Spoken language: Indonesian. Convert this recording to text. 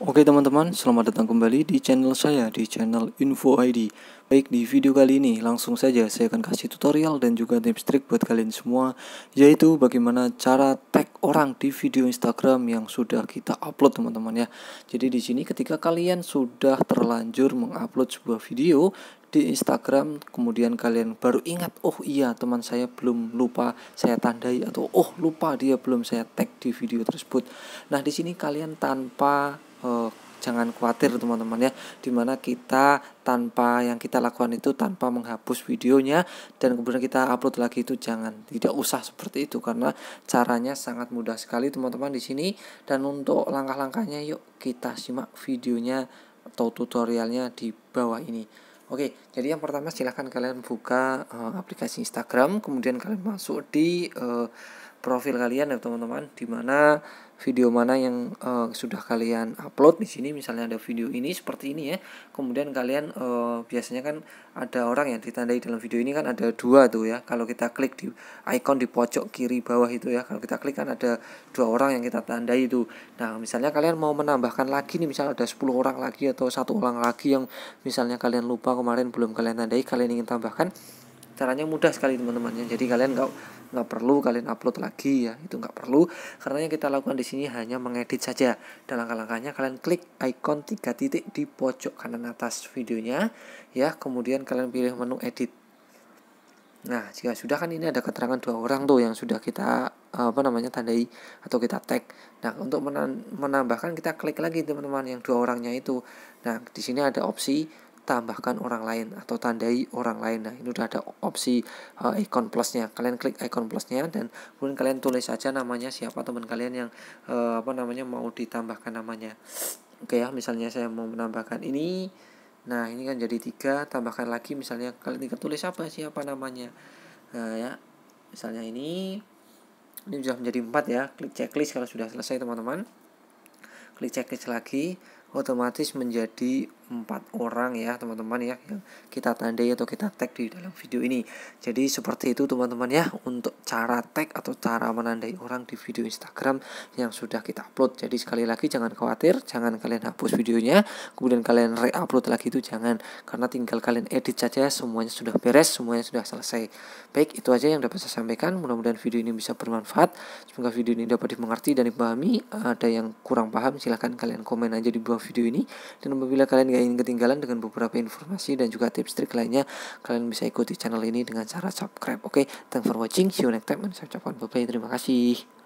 Oke teman-teman, selamat datang kembali di channel saya, di channel Info ID. Baik, di video kali ini langsung saja saya akan kasih tutorial dan juga tips trik buat kalian semua, yaitu bagaimana cara tag orang di video Instagram yang sudah kita upload teman-teman ya. Jadi di sini ketika kalian sudah terlanjur mengupload sebuah video di Instagram kemudian kalian baru ingat oh iya teman saya belum lupa saya tandai atau oh lupa dia belum saya tag di video tersebut. Nah, di sini kalian tanpa Eh, jangan khawatir teman-teman ya dimana kita tanpa yang kita lakukan itu tanpa menghapus videonya dan kemudian kita upload lagi itu jangan tidak usah seperti itu karena caranya sangat mudah sekali teman-teman di sini dan untuk langkah-langkahnya yuk kita simak videonya atau tutorialnya di bawah ini Oke, jadi yang pertama silahkan kalian buka uh, aplikasi Instagram, kemudian kalian masuk di uh, profil kalian ya teman-teman di mana video mana yang uh, sudah kalian upload di sini misalnya ada video ini seperti ini ya kemudian kalian uh, biasanya kan ada orang yang ditandai dalam video ini kan ada dua tuh ya kalau kita klik di icon di pojok kiri bawah itu ya kalau kita klik kan ada dua orang yang kita tandai itu nah misalnya kalian mau menambahkan lagi nih misalnya ada 10 orang lagi atau satu orang lagi yang misalnya kalian lupa kemarin belum kalian tandai kalian ingin tambahkan caranya mudah sekali teman-teman ya jadi kalian nggak nggak perlu kalian upload lagi ya itu nggak perlu karena yang kita lakukan di sini hanya mengedit saja dan langkah-langkahnya kalian klik ikon tiga titik di pojok kanan atas videonya ya kemudian kalian pilih menu edit Nah, jika sudah kan ini ada keterangan dua orang tuh yang sudah kita apa namanya tandai atau kita tag. Nah, untuk menambahkan kita klik lagi teman-teman yang dua orangnya itu. Nah, di sini ada opsi tambahkan orang lain atau tandai orang lain nah ini udah ada opsi uh, icon plusnya kalian klik icon plusnya dan kemudian kalian tulis saja namanya siapa teman kalian yang uh, apa namanya mau ditambahkan namanya oke ya misalnya saya mau menambahkan ini nah ini kan jadi tiga tambahkan lagi misalnya kalian tinggal tulis apa siapa namanya nah ya misalnya ini ini sudah menjadi empat ya klik checklist kalau sudah selesai teman-teman klik checklist lagi otomatis menjadi empat orang ya teman-teman ya yang kita tandai atau kita tag di dalam video ini jadi seperti itu teman-teman ya untuk cara tag atau cara menandai orang di video Instagram yang sudah kita upload jadi sekali lagi jangan khawatir jangan kalian hapus videonya kemudian kalian re-upload lagi itu jangan karena tinggal kalian edit saja semuanya sudah beres semuanya sudah selesai baik itu aja yang dapat saya sampaikan mudah-mudahan video ini bisa bermanfaat semoga video ini dapat dimengerti dan dipahami ada yang kurang paham silahkan kalian komen aja di bawah video ini dan apabila kalian tidak ingin ketinggalan dengan beberapa informasi dan juga tips trik lainnya, kalian bisa ikuti channel ini dengan cara subscribe. Oke, okay? thanks for watching. See you next time. Saya ucapkan bye-bye. Terima kasih.